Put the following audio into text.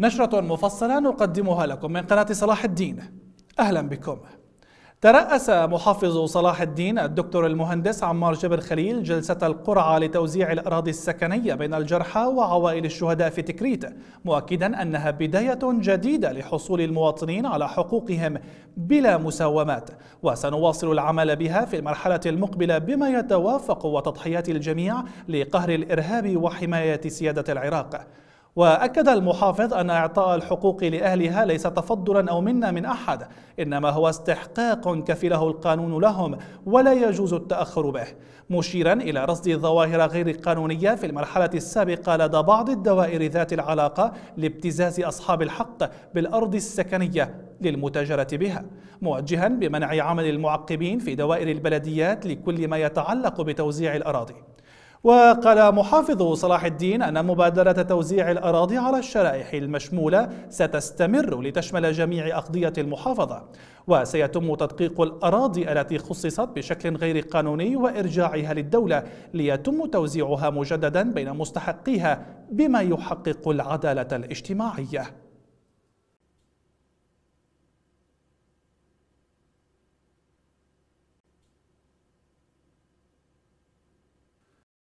نشرة مفصلة نقدمها لكم من قناة صلاح الدين أهلا بكم ترأس محافظ صلاح الدين الدكتور المهندس عمار جبر خليل جلسة القرعة لتوزيع الأراضي السكنية بين الجرحى وعوائل الشهداء في تكريت مؤكدا أنها بداية جديدة لحصول المواطنين على حقوقهم بلا مساومات وسنواصل العمل بها في المرحلة المقبلة بما يتوافق وتضحيات الجميع لقهر الإرهاب وحماية سيادة العراق وأكد المحافظ أن إعطاء الحقوق لأهلها ليس تفضلا أو منا من أحد إنما هو استحقاق كفله القانون لهم ولا يجوز التأخر به مشيرا إلى رصد ظواهر غير قانونية في المرحلة السابقة لدى بعض الدوائر ذات العلاقة لابتزاز أصحاب الحق بالأرض السكنية للمتاجرة بها موجها بمنع عمل المعقبين في دوائر البلديات لكل ما يتعلق بتوزيع الأراضي وقال محافظ صلاح الدين أن مبادرة توزيع الأراضي على الشرائح المشمولة ستستمر لتشمل جميع أقضية المحافظة وسيتم تدقيق الأراضي التي خصصت بشكل غير قانوني وإرجاعها للدولة ليتم توزيعها مجددا بين مستحقيها بما يحقق العدالة الاجتماعية